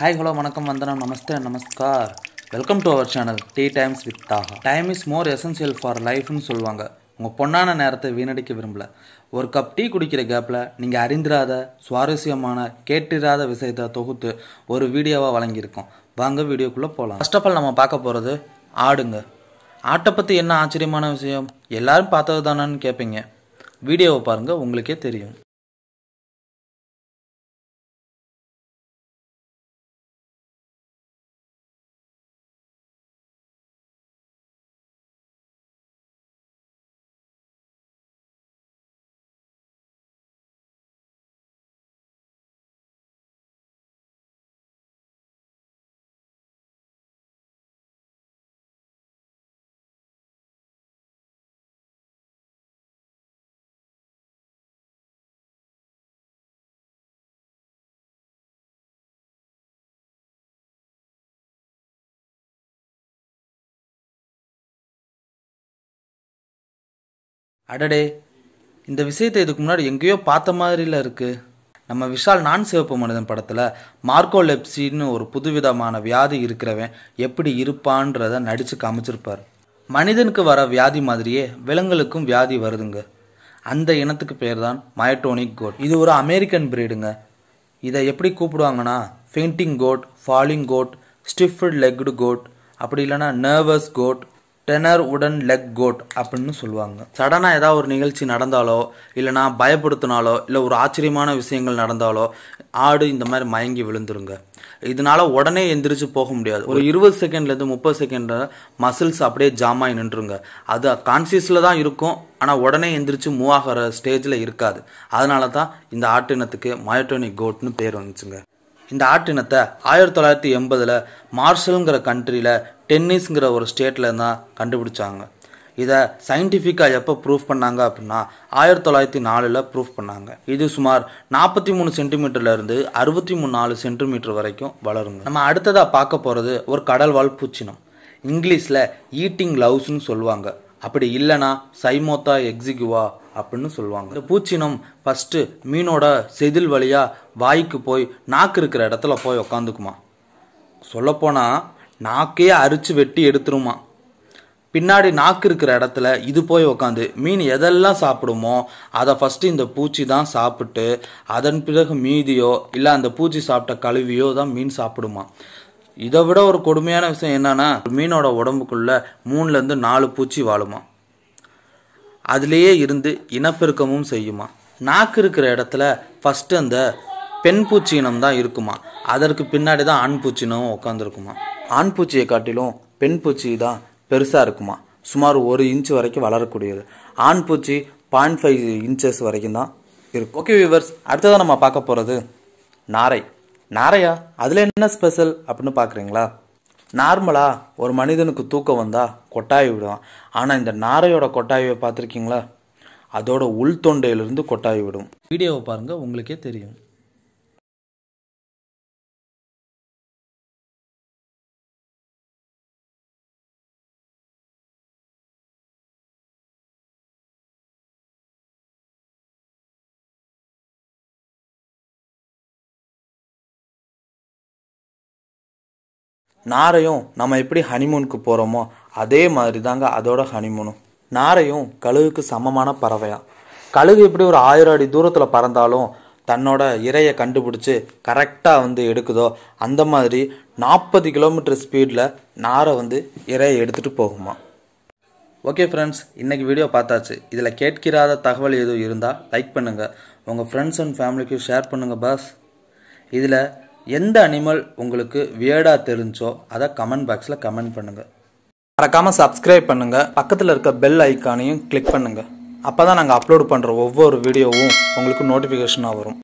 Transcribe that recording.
hi hello வணக்கம் வந்தனம் நமஸ்தே நமஸ்கார் welcome to our channel tea times with தாகா time is more essential for லைஃப்னு சொல்லுவாங்க உங்கள் பொண்ணான நேரத்தை வீணடிக்க விரும்பல ஒரு கப் டீ குடிக்கிற கேப்பில் நீங்கள் அறிந்திராத சுவாரஸ்யமான கேட்டிராத விஷயத்தை தொகுத்து ஒரு வீடியோவாக வழங்கியிருக்கோம் வாங்க வீடியோக்குள்ளே போகலாம் ஃபர்ஸ்ட் ஆஃப் ஆல் நம்ம பார்க்க போகிறது ஆடுங்க ஆட்டை பற்றி என்ன ஆச்சரியமான விஷயம் எல்லாரும் பார்த்தது தானான்னு கேட்பீங்க வீடியோவை பாருங்கள் உங்களுக்கே தெரியும் அடடே இந்த விஷயத்தை இதுக்கு முன்னாடி எங்கேயோ பார்த்த மாதிரில இருக்குது நம்ம விஷால் நான் சிவப்பு மனிதன் படத்தில் மார்க்கோ லெப்சின்னு ஒரு புதுவிதமான வியாதி இருக்கிறவன் எப்படி இருப்பான்றத நடித்து காமிச்சிருப்பார் மனிதனுக்கு வர வியாதி மாதிரியே விலங்குகளுக்கும் வியாதி வருதுங்க அந்த இனத்துக்கு பேர் தான் மயட்டோனிக் கோட் இது ஒரு அமெரிக்கன் பிரீடுங்க இதை எப்படி கூப்பிடுவாங்கன்னா fainting goat falling goat stiffed legged goat அப்படி இல்லைனா நர்வஸ் கோட் டெனர் உடன் லெக் கோட் அப்படின்னு சொல்லுவாங்க சடனாக ஏதாவது ஒரு நிகழ்ச்சி நடந்தாலோ இல்லைனா பயப்படுத்தினாலோ இல்லை ஒரு ஆச்சரியமான விஷயங்கள் நடந்தாலோ ஆடு இந்த மாதிரி மயங்கி விழுந்துருங்க இதனால உடனே எந்திரிச்சு போக முடியாது ஒரு இருபது செகண்ட்லேருந்து முப்பது செகண்ட் மசில்ஸ் அப்படியே ஜாம் ஆகி அது கான்சியஸில் தான் இருக்கும் ஆனால் உடனே எந்திரிச்சு மூவ் ஆகிற ஸ்டேஜில் இருக்காது அதனால தான் இந்த ஆட்டினத்துக்கு மயோட்டோனிக் கோட்னு பேர் வந்துச்சுங்க இந்த ஆட்டினத்தை ஆயிரத்தி தொள்ளாயிரத்தி எண்பதில் மார்ஷல்ங்கிற கண்ட்ரியில் டென்னிஸ்ங்கிற ஒரு ஸ்டேட்டில் தான் கண்டுபிடிச்சாங்க இதை சயின்டிஃபிக்காக எப்போ ப்ரூஃப் பண்ணாங்க அப்படின்னா ஆயிரத்தி தொள்ளாயிரத்தி நாலில் ப்ரூஃப் பண்ணாங்க இது சுமார் நாற்பத்தி மூணு சென்டிமீட்டர்லேருந்து அறுபத்தி மூணு நாலு சென்டிமீட்டர் வரைக்கும் வளருங்க நம்ம அடுத்ததாக பார்க்க போகிறது ஒரு கடல்வாழ் பூச்சினம் இங்கிலீஷில் ஈட்டிங் லவ்ஸ்னு சொல்லுவாங்க அப்படி இல்லைனா சைமோத்தா எக்ஸிகுவா அப்படின்னு சொல்லுவாங்க இந்த பூச்சினம் ஃபஸ்ட்டு மீனோட செதில் வழியாக வாய்க்கு போய் நாக்கு இருக்கிற இடத்துல போய் உக்காந்துக்குமா சொல்லப்போனால் நாக்கையே அரிச்சு வெட்டி எடுத்துருமா பின்னாடி நாக்கு இருக்கிற இடத்துல இது போய் உக்காந்து மீன் எதெல்லாம் சாப்பிடுமோ அதை ஃபஸ்ட்டு இந்த பூச்சி தான் சாப்பிட்டு அதன் பிறகு மீதியோ இல்லை அந்த பூச்சி சாப்பிட்ட கழுவியோ தான் மீன் சாப்பிடுமா இதை விட ஒரு கொடுமையான விஷயம் என்னன்னா மீனோட உடம்புக்குள்ள மூணுலேருந்து நாலு பூச்சி வாழுமா அதுலேயே இருந்து இனப்பெருக்கமும் செய்யுமா நாக்கு இருக்கிற இடத்துல ஃபஸ்ட்டு அந்த பெண் பூச்சி இனம் தான் இருக்குமா அதற்கு பின்னாடி தான் ஆண் பூச்சினமும் உட்காந்துருக்குமா ஆண் பூச்சியை காட்டிலும் பெண் பூச்சி தான் பெருசாக இருக்குமா சுமார் ஒரு இன்ச்சு வரைக்கும் வளரக்கூடியது ஆண் பூச்சி பாயிண்ட் ஃபைவ் இன்ச்சஸ் வரைக்கும் தான் இருக்கும் ஓகே வியூவர்ஸ் அடுத்ததான் நம்ம பார்க்க போகிறது நாரை நாரையா அதில் என்ன ஸ்பெஷல் அப்படின்னு பார்க்குறீங்களா நார்மலாக ஒரு மனிதனுக்கு தூக்கம் வந்தால் கொட்டாய் விடும் ஆனால் இந்த நாரையோட கொட்டாயை பார்த்துருக்கீங்களா அதோட தொண்டையிலிருந்து கொட்டாய் விடும் வீடியோவை பாருங்கள் உங்களுக்கே தெரியும் நாரையும் நம்ம எப்படி ஹனிமூனுக்கு போகிறோமோ அதே மாதிரி தாங்க அதோட ஹனிமூனும் நாரையும் கழுகுக்கு சமமான பறவையா கழுகு எப்படி ஒரு ஆயிரம் அடி தூரத்தில் பறந்தாலும் தன்னோட இறையை கண்டுபிடிச்சி கரெக்டாக வந்து எடுக்குதோ அந்த மாதிரி நாற்பது கிலோமீட்டர் ஸ்பீடில் நாரை வந்து இறையை எடுத்துகிட்டு போகுமா ஓகே ஃப்ரெண்ட்ஸ் இன்றைக்கி வீடியோ பார்த்தாச்சு இதில் கேட்கிறாத தகவல் எதுவும் இருந்தால் லைக் பண்ணுங்கள் உங்கள் ஃப்ரெண்ட்ஸ் அண்ட் ஃபேமிலிக்கு ஷேர் பண்ணுங்கள் பாஸ் இதில் எந்த அனிமல் உங்களுக்கு வியர்டாக தெரிஞ்சோ அதை கமெண்ட் பாக்ஸில் கமெண்ட் பண்ணுங்கள் மறக்காமல் சப்ஸ்கிரைப் பண்ணுங்கள் பக்கத்தில் இருக்க பெல் ஐக்கானையும் கிளிக் பண்ணுங்கள் அப்போ தான் நாங்கள் அப்லோட் பண்ணுற ஒவ்வொரு வீடியோவும் உங்களுக்கு நோட்டிஃபிகேஷனாக வரும்